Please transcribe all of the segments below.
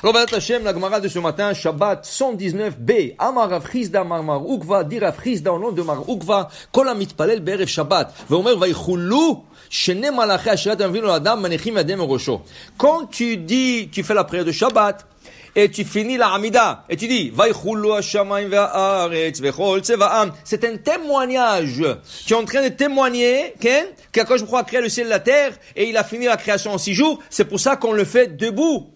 Robert Hashem, la Gemara de ce matin, Shabbat 119b, Amar Avchizda da Mar Ukva, dire Avchizda au nom de Mar Ukva, Kol המתפלל בערב Shabbat, ואומר ויחולו שני מלאכי אשרת המביאים לו אדם מניחים Rosho. Quand tu dis, tu fais la prière de Shabbat, et tu finis la Amida, et tu dis, C'est un témoignage. Tu es en train de témoigner qu'Akash Baruch a créé le ciel et la terre, et il a fini la création en six jours. C'est pour ça qu'on le fait debout.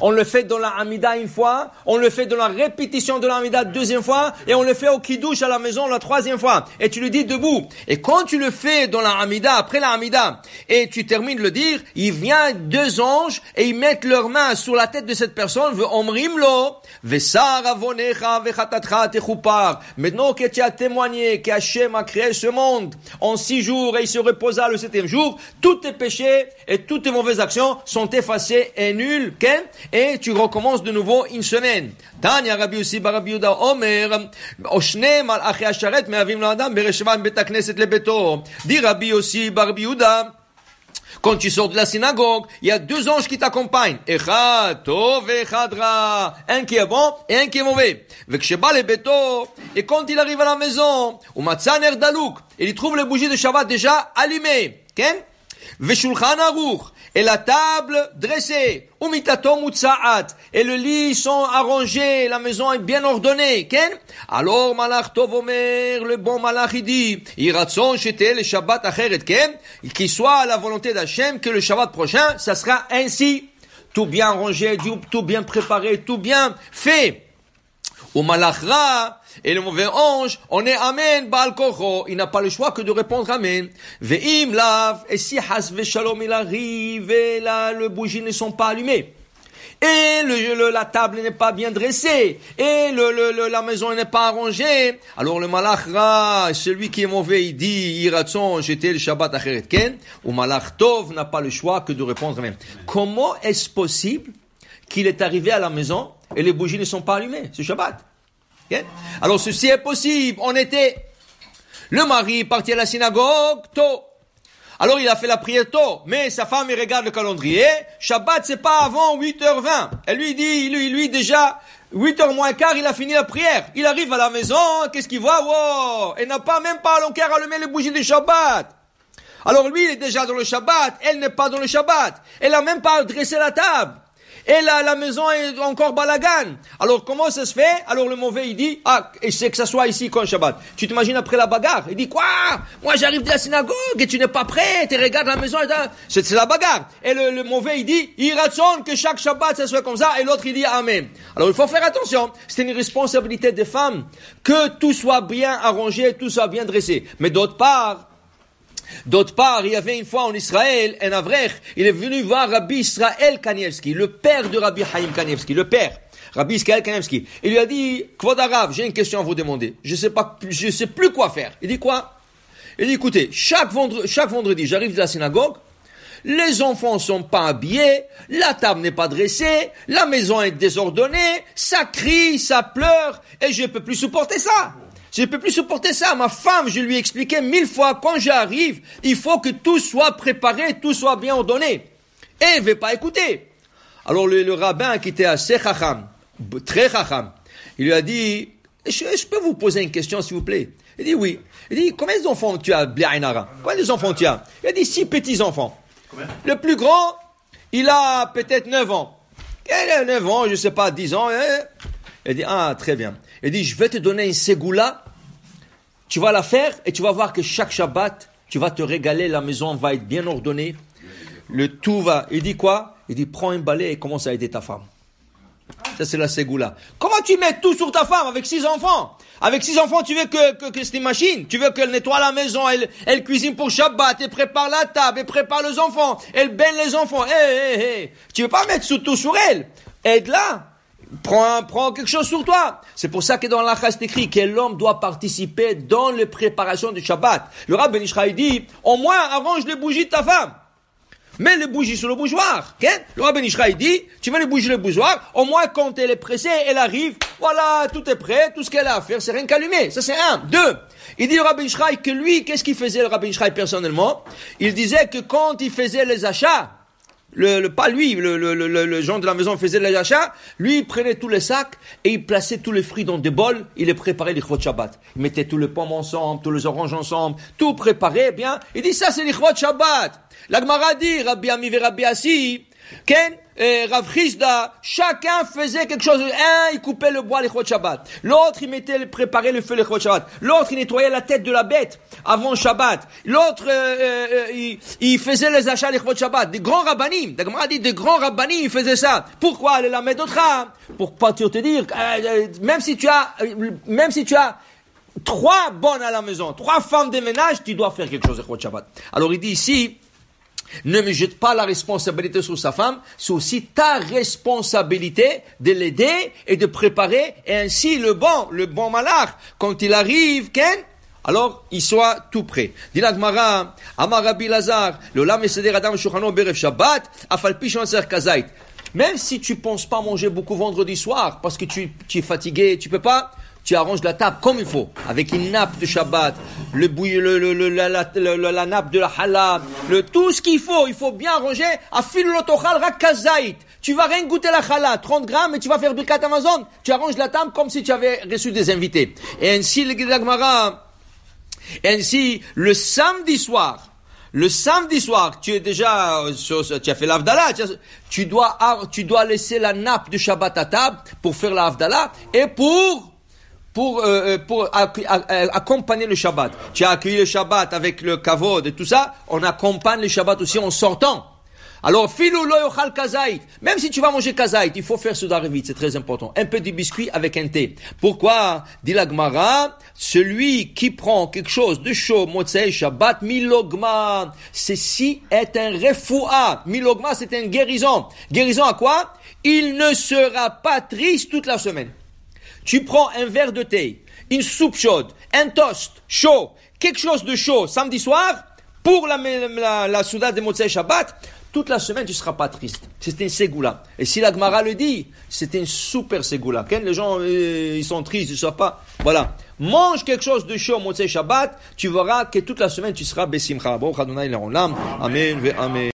On le fait dans la Hamida une fois, on le fait dans la répétition de la Hamida deuxième fois, et on le fait au Kiddush à la maison la troisième fois. Et tu le dis debout. Et quand tu le fais dans la Hamida, après la Hamida, et tu termines de le dire, il vient deux anges, et ils mettent leurs mains sur la tête de cette personne, Maintenant que tu as témoigné qu'Hachem a créé ce monde en six jours, et il se reposa le septième jour, tous tes péchés et toutes tes mauvaises actions sont effacées et nulles et tu recommences de nouveau une semaine. Tanya Rabbi aussi Rabbi Yehuda Omer, Oshne Malachi Asharet Me'avim l'Adam Bereshevan Betakneset Lebeto. Dit Rabbi aussi Rabbi Yehuda, quand tu sors de la synagogue, il y a deux anges qui t'accompagnent. Un qui est bon et un qui est mauvais. Et quand il arrive à la maison, il trouve les bougies de Shabbat déjà allumées et la table dressée, umitatom utsaat, et le lit sont arrangés, la maison est bien ordonnée, Alors malach tov le bon malach il dit, iratzon le shabbat acheret, ken? Qu'il soit à la volonté d'Hachem que le shabbat prochain, ça sera ainsi. Tout bien rangé, tout bien préparé, tout bien fait. Au malachra, et le mauvais ange, on est Amen, Baal Il n'a pas le choix que de répondre Amen. Ve'im lav, et si has shalom il arrive, et là, le bougie ne sont pas allumées. Et le, la table n'est pas bien dressée. Et le, la maison n'est pas arrangée. Alors le malachra, celui qui est mauvais, il dit, Iratson, j'étais le Shabbat ken. Ou malach Tov n'a pas le choix que de répondre amen. Comment est-ce possible qu'il est arrivé à la maison et les bougies ne sont pas allumées ce Shabbat? Alors ceci est possible on était, Le mari est parti à la synagogue tôt. Alors il a fait la prière tôt, mais sa femme il regarde le calendrier. Shabbat c'est pas avant 8h20. Elle lui dit, lui, lui déjà 8h moins quart, il a fini la prière. Il arrive à la maison, qu'est-ce qu'il voit Wow Elle n'a pas même pas à allumer les bougies du Shabbat. Alors lui il est déjà dans le Shabbat, elle n'est pas dans le Shabbat. Elle n'a même pas dressé la table. Et là, la maison est encore balagan. Alors, comment ça se fait Alors, le mauvais, il dit, ah, et c'est que ça soit ici quand Shabbat. Tu t'imagines après la bagarre Il dit, quoi Moi, j'arrive de la synagogue et tu n'es pas prêt. Tu regardes la maison. et C'est la bagarre. Et le, mauvais, il dit, il raisonne que chaque Shabbat, ça soit comme ça. Et l'autre, il dit, Amen. Alors, il faut faire attention. C'est une responsabilité des femmes que tout soit bien arrangé, tout soit bien dressé. Mais d'autre part, D'autre part, il y avait une fois en Israël un avrech, il est venu voir Rabbi Israël Kanievski, le père de Rabbi Haïm Kanievski, le père. Rabbi Israël Kanievski. Il lui a dit, Kvodarav, j'ai une question à vous demander. Je sais pas, je sais plus quoi faire. Il dit quoi? Il dit, écoutez, chaque vendredi, chaque vendredi, j'arrive de la synagogue, les enfants sont pas habillés, la table n'est pas dressée, la maison est désordonnée, ça crie, ça pleure, et je ne peux plus supporter ça. Je ne peux plus supporter ça. Ma femme, je lui ai expliqué mille fois, quand j'arrive, il faut que tout soit préparé, tout soit bien ordonné. Et elle ne veut pas écouter. Alors le, rabbin qui était assez chacham, très chacham, il lui a dit, je, peux vous poser une question s'il vous plaît Il dit oui. Il dit, combien d'enfants tu as, Bliainara Combien d'enfants tu as Il a dit, six petits-enfants. Le plus grand, il a peut-être neuf ans. Quel a neuf ans, je ne sais pas, dix ans. Hein. Elle dit, ah, très bien. Elle dit, je vais te donner une ségoula, tu vas la faire et tu vas voir que chaque Shabbat, tu vas te régaler, la maison va être bien ordonnée, le tout va. Il dit quoi Il dit, prends un balai et commence à aider ta femme. Ça, c'est la ségoula. Comment tu mets tout sur ta femme avec six enfants Avec six enfants, tu veux que, que, c'est une machine Tu veux qu'elle nettoie la maison, elle, cuisine pour Shabbat, elle prépare la table, elle prépare les enfants, elle baigne les enfants. Hé, eh, hé, eh, hé eh. Tu veux pas mettre tout sur elle Aide-la Prends, prends, quelque chose sur toi. C'est pour ça que dans la c'est écrit que l'homme doit participer dans les préparations du Shabbat. Le rabbin Ben dit, au moins arrange les bougies de ta femme. Mets les bougies sur le bougeoir. Le rabbin Ben dit, tu mets les bougies sur le bougeoir, au moins quand elle est pressée, elle arrive, voilà, tout est prêt, tout ce qu'elle a à faire, c'est rien qu'allumer. Ça c'est un. Deux, il dit le rabbin Israël que lui, qu'est-ce qu'il faisait le rabbin Israël personnellement Il disait que quand il faisait les achats, le, pas lui, le, le, le, gens de la maison faisaient les achats, lui prenait tous les sacs et il plaçait tous les fruits dans des bols, il les préparait l'Ichvot Shabbat. Il mettait tous les pommes ensemble, tous les oranges ensemble, tout préparé, bien. Il dit ça c'est l'Ichvot Shabbat. L'Agmara dit, Rabbi Ami Rabbi Assi, Ken, euh, Rav chacun faisait quelque chose. Un, il coupait le bois les L'autre, il mettait, préparait le feu les L'autre, il nettoyait la tête de la bête avant Shabbat. L'autre, euh, euh, il, faisait les achats les Shabbat. Des grands rabbinim, dit, des grands rabbinim, ils faisaient ça. Pourquoi aller la mettre Pour pas te dire, même si tu as, même si tu as trois bonnes à la maison, trois femmes de ménage, tu dois faire quelque chose les Shabbat. Alors il dit ici, ne me jette pas la responsabilité sur sa femme, c'est aussi ta responsabilité de l'aider et de préparer, et ainsi le bon, le bon quand il arrive, Ken, alors il soit tout prêt. Lazar, le Même si tu ne penses pas manger beaucoup vendredi soir, parce que tu, es fatigué, tu peux pas, tu arranges la table comme il faut, avec une nappe de Shabbat, le bouille, le, le, le, la, la, la, nappe de la halab, le, tout ce qu'il faut. Il faut bien ranger. Affile l'autochal rakazait. Tu vas rien goûter la challah. 30 grammes, et tu vas faire bricat Amazon. Tu arranges la table comme si tu avais reçu des invités. Et ainsi, le ainsi, le samedi soir, le samedi soir, tu es déjà, euh, tu as fait l'Avdallah, tu dois, ah, tu dois laisser la nappe de Shabbat à table pour faire l'Avdallah et pour pour, euh, euh, pour accompagner le Shabbat. Tu as accueilli le Shabbat avec le kavod et tout ça, on accompagne le Shabbat aussi en sortant. Alors, filou loyochal kazaït. Même si tu vas manger kazaït, il faut faire vite, c'est très important. Un peu de biscuit avec un thé. Pourquoi? Dit l'agmara, celui qui prend quelque chose de chaud, motsei, shabbat, milogma. Ceci est un refoua. Milogma, c'est un guérison. Guérison à quoi? Il ne sera pas triste toute la semaine tu prends un verre de thé, une soupe chaude, un toast chaud, quelque chose de chaud samedi soir, pour la, la, la Souda de Motsei Shabbat, toute la semaine, tu ne seras pas triste. C'est une ségoula. Et si l'Agmara le dit, c'est une super ségoula. les gens, euh, ils sont tristes, ils ne savent pas. Voilà. Mange quelque chose de chaud, Motsei Shabbat, tu verras que toute la semaine, tu seras Bessimcha. Amen, Amen.